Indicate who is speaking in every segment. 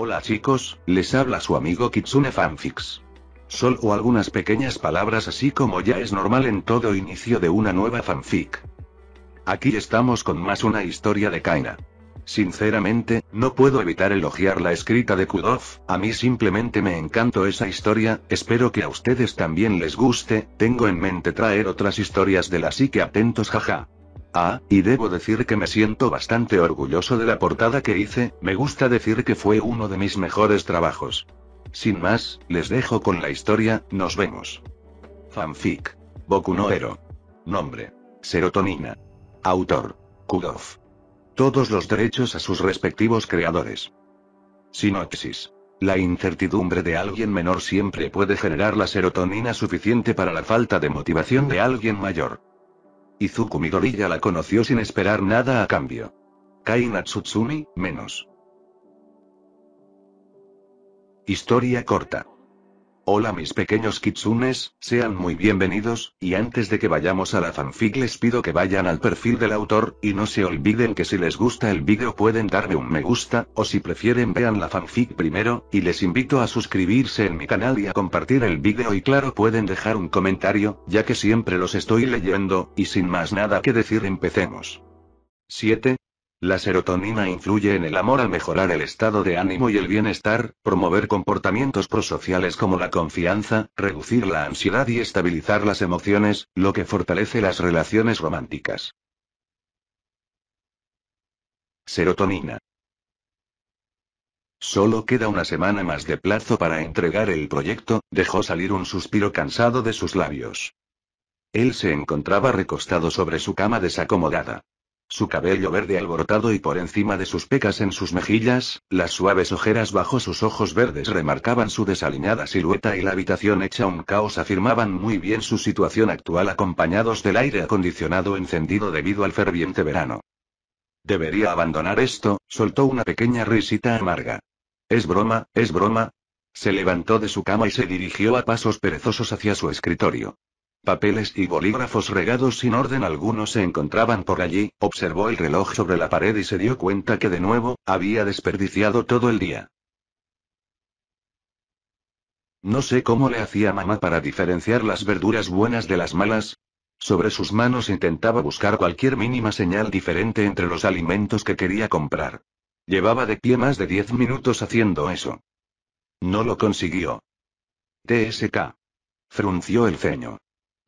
Speaker 1: Hola chicos, les habla su amigo Kitsune Fanfix. Solo algunas pequeñas palabras así como ya es normal en todo inicio de una nueva fanfic. Aquí estamos con más una historia de Kaina. Sinceramente, no puedo evitar elogiar la escrita de Kudov, a mí simplemente me encantó esa historia, espero que a ustedes también les guste, tengo en mente traer otras historias de la psique atentos jaja. Ah, y debo decir que me siento bastante orgulloso de la portada que hice, me gusta decir que fue uno de mis mejores trabajos. Sin más, les dejo con la historia, nos vemos. Fanfic. Boku no Hero. Nombre. Serotonina. Autor. Kudof. Todos los derechos a sus respectivos creadores. Sinopsis. La incertidumbre de alguien menor siempre puede generar la serotonina suficiente para la falta de motivación de alguien mayor. Izuku Midoriya la conoció sin esperar nada a cambio. Kainatsutsumi, menos. Historia corta. Hola mis pequeños kitsunes, sean muy bienvenidos, y antes de que vayamos a la fanfic les pido que vayan al perfil del autor, y no se olviden que si les gusta el vídeo pueden darme un me gusta, o si prefieren vean la fanfic primero, y les invito a suscribirse en mi canal y a compartir el vídeo y claro pueden dejar un comentario, ya que siempre los estoy leyendo, y sin más nada que decir empecemos. 7. La serotonina influye en el amor al mejorar el estado de ánimo y el bienestar, promover comportamientos prosociales como la confianza, reducir la ansiedad y estabilizar las emociones, lo que fortalece las relaciones románticas. Serotonina. Solo queda una semana más de plazo para entregar el proyecto, dejó salir un suspiro cansado de sus labios. Él se encontraba recostado sobre su cama desacomodada. Su cabello verde alborotado y por encima de sus pecas en sus mejillas, las suaves ojeras bajo sus ojos verdes remarcaban su desaliñada silueta y la habitación hecha un caos afirmaban muy bien su situación actual acompañados del aire acondicionado encendido debido al ferviente verano. Debería abandonar esto, soltó una pequeña risita amarga. Es broma, es broma. Se levantó de su cama y se dirigió a pasos perezosos hacia su escritorio. Papeles y bolígrafos regados sin orden alguno se encontraban por allí, observó el reloj sobre la pared y se dio cuenta que de nuevo, había desperdiciado todo el día. No sé cómo le hacía mamá para diferenciar las verduras buenas de las malas. Sobre sus manos intentaba buscar cualquier mínima señal diferente entre los alimentos que quería comprar. Llevaba de pie más de diez minutos haciendo eso. No lo consiguió. TSK. Frunció el ceño.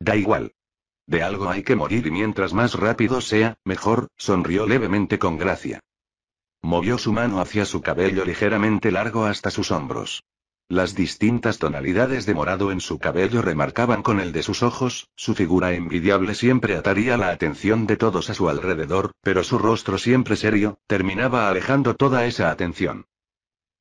Speaker 1: Da igual. De algo hay que morir y mientras más rápido sea, mejor, sonrió levemente con gracia. Movió su mano hacia su cabello ligeramente largo hasta sus hombros. Las distintas tonalidades de morado en su cabello remarcaban con el de sus ojos, su figura envidiable siempre ataría la atención de todos a su alrededor, pero su rostro siempre serio, terminaba alejando toda esa atención.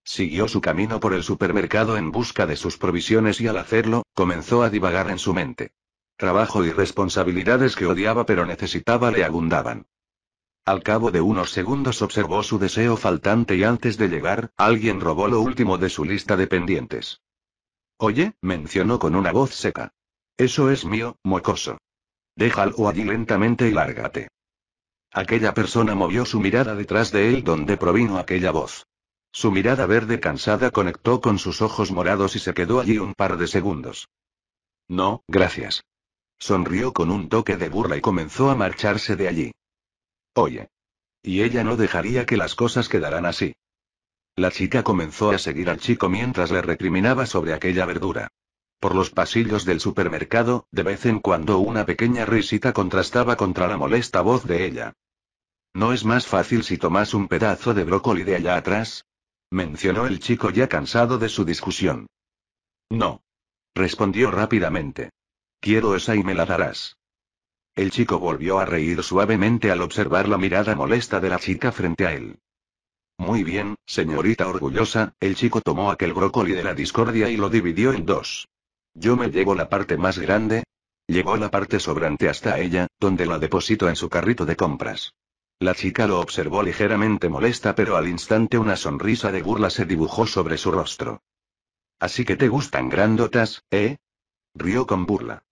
Speaker 1: Siguió su camino por el supermercado en busca de sus provisiones y al hacerlo, comenzó a divagar en su mente. Trabajo y responsabilidades que odiaba pero necesitaba le abundaban. Al cabo de unos segundos observó su deseo faltante y antes de llegar, alguien robó lo último de su lista de pendientes. Oye, mencionó con una voz seca. Eso es mío, mocoso. Déjalo allí lentamente y lárgate. Aquella persona movió su mirada detrás de él donde provino aquella voz. Su mirada verde cansada conectó con sus ojos morados y se quedó allí un par de segundos. No, gracias. Sonrió con un toque de burla y comenzó a marcharse de allí. Oye. Y ella no dejaría que las cosas quedaran así. La chica comenzó a seguir al chico mientras le recriminaba sobre aquella verdura. Por los pasillos del supermercado, de vez en cuando una pequeña risita contrastaba contra la molesta voz de ella. ¿No es más fácil si tomas un pedazo de brócoli de allá atrás? mencionó el chico ya cansado de su discusión. No. respondió rápidamente. Quiero esa y me la darás. El chico volvió a reír suavemente al observar la mirada molesta de la chica frente a él. Muy bien, señorita orgullosa, el chico tomó aquel brócoli de la discordia y lo dividió en dos. Yo me llevo la parte más grande. Llevó la parte sobrante hasta ella, donde la deposito en su carrito de compras. La chica lo observó ligeramente molesta, pero al instante una sonrisa de burla se dibujó sobre su rostro. Así que te gustan grandotas, ¿eh? Rió con burla.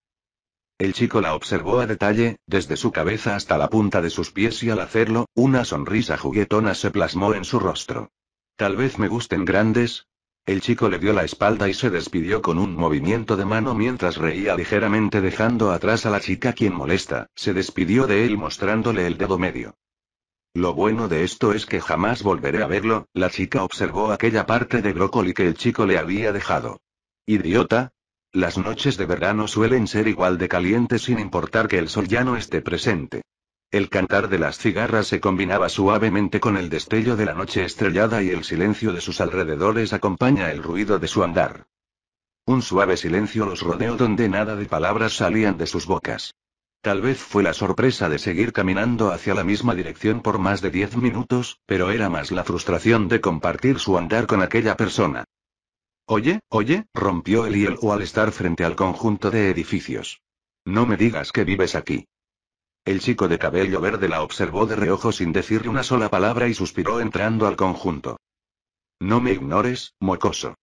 Speaker 1: El chico la observó a detalle, desde su cabeza hasta la punta de sus pies y al hacerlo, una sonrisa juguetona se plasmó en su rostro. Tal vez me gusten grandes. El chico le dio la espalda y se despidió con un movimiento de mano mientras reía ligeramente dejando atrás a la chica quien molesta, se despidió de él mostrándole el dedo medio. Lo bueno de esto es que jamás volveré a verlo, la chica observó aquella parte de brócoli que el chico le había dejado. Idiota, las noches de verano suelen ser igual de calientes sin importar que el sol ya no esté presente. El cantar de las cigarras se combinaba suavemente con el destello de la noche estrellada y el silencio de sus alrededores acompaña el ruido de su andar. Un suave silencio los rodeó donde nada de palabras salían de sus bocas. Tal vez fue la sorpresa de seguir caminando hacia la misma dirección por más de diez minutos, pero era más la frustración de compartir su andar con aquella persona. Oye, oye, rompió el hielo al estar frente al conjunto de edificios. No me digas que vives aquí. El chico de cabello verde la observó de reojo sin decirle una sola palabra y suspiró entrando al conjunto. No me ignores, mocoso.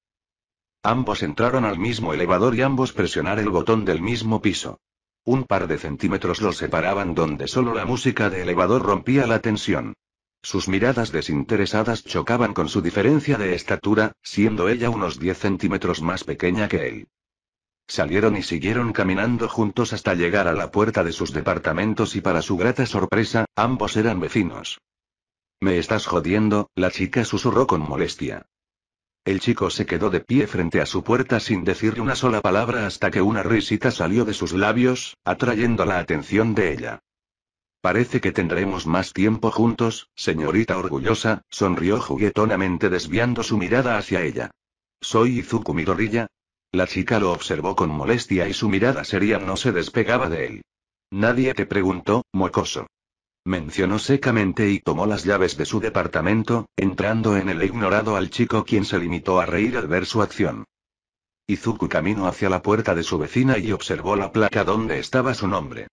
Speaker 1: Ambos entraron al mismo elevador y ambos presionaron el botón del mismo piso. Un par de centímetros los separaban donde solo la música de elevador rompía la tensión. Sus miradas desinteresadas chocaban con su diferencia de estatura, siendo ella unos 10 centímetros más pequeña que él. Salieron y siguieron caminando juntos hasta llegar a la puerta de sus departamentos y para su grata sorpresa, ambos eran vecinos. Me estás jodiendo, la chica susurró con molestia. El chico se quedó de pie frente a su puerta sin decirle una sola palabra hasta que una risita salió de sus labios, atrayendo la atención de ella. Parece que tendremos más tiempo juntos, señorita orgullosa, sonrió juguetonamente desviando su mirada hacia ella. ¿Soy Izuku Midoriya? La chica lo observó con molestia y su mirada seria no se despegaba de él. Nadie te preguntó, mocoso. Mencionó secamente y tomó las llaves de su departamento, entrando en el ignorado al chico quien se limitó a reír al ver su acción. Izuku caminó hacia la puerta de su vecina y observó la placa donde estaba su nombre.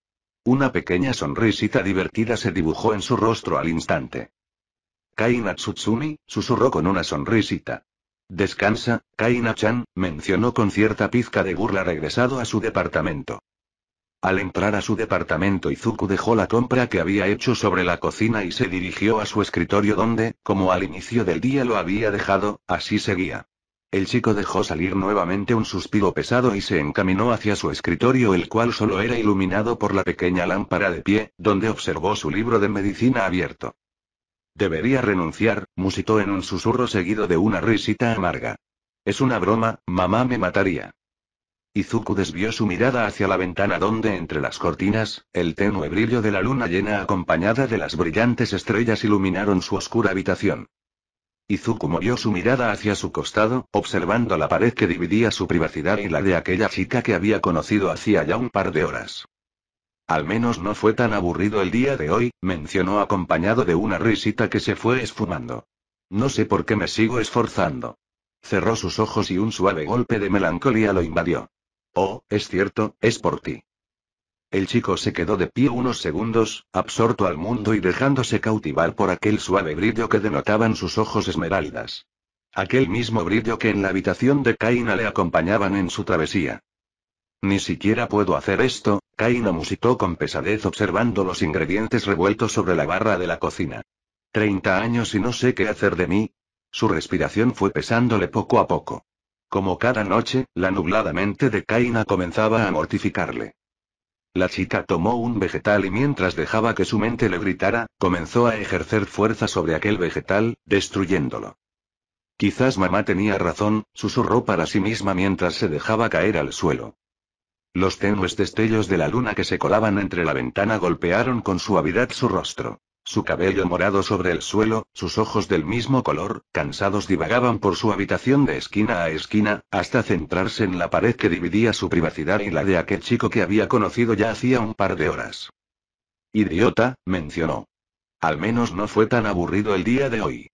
Speaker 1: Una pequeña sonrisita divertida se dibujó en su rostro al instante. Kaina Tsutsumi, susurró con una sonrisita. Descansa, Kaina-chan, mencionó con cierta pizca de burla regresado a su departamento. Al entrar a su departamento Izuku dejó la compra que había hecho sobre la cocina y se dirigió a su escritorio donde, como al inicio del día lo había dejado, así seguía. El chico dejó salir nuevamente un suspiro pesado y se encaminó hacia su escritorio, el cual solo era iluminado por la pequeña lámpara de pie, donde observó su libro de medicina abierto. Debería renunciar, musitó en un susurro seguido de una risita amarga. Es una broma, mamá me mataría. Izuku desvió su mirada hacia la ventana donde entre las cortinas, el tenue brillo de la luna llena acompañada de las brillantes estrellas iluminaron su oscura habitación. Izuku movió su mirada hacia su costado, observando la pared que dividía su privacidad y la de aquella chica que había conocido hacía ya un par de horas. Al menos no fue tan aburrido el día de hoy, mencionó acompañado de una risita que se fue esfumando. No sé por qué me sigo esforzando. Cerró sus ojos y un suave golpe de melancolía lo invadió. Oh, es cierto, es por ti. El chico se quedó de pie unos segundos, absorto al mundo y dejándose cautivar por aquel suave brillo que denotaban sus ojos esmeraldas. Aquel mismo brillo que en la habitación de Kaina le acompañaban en su travesía. Ni siquiera puedo hacer esto, Kaina musitó con pesadez observando los ingredientes revueltos sobre la barra de la cocina. Treinta años y no sé qué hacer de mí. Su respiración fue pesándole poco a poco. Como cada noche, la nublada mente de Kaina comenzaba a mortificarle. La chica tomó un vegetal y mientras dejaba que su mente le gritara, comenzó a ejercer fuerza sobre aquel vegetal, destruyéndolo. Quizás mamá tenía razón, susurró para sí misma mientras se dejaba caer al suelo. Los tenues destellos de la luna que se colaban entre la ventana golpearon con suavidad su rostro. Su cabello morado sobre el suelo, sus ojos del mismo color, cansados divagaban por su habitación de esquina a esquina, hasta centrarse en la pared que dividía su privacidad y la de aquel chico que había conocido ya hacía un par de horas. Idiota, mencionó. Al menos no fue tan aburrido el día de hoy.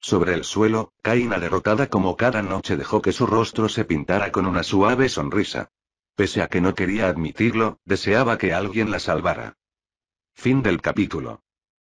Speaker 1: Sobre el suelo, Kaina derrotada como cada noche dejó que su rostro se pintara con una suave sonrisa. Pese a que no quería admitirlo, deseaba que alguien la salvara. Fin del capítulo.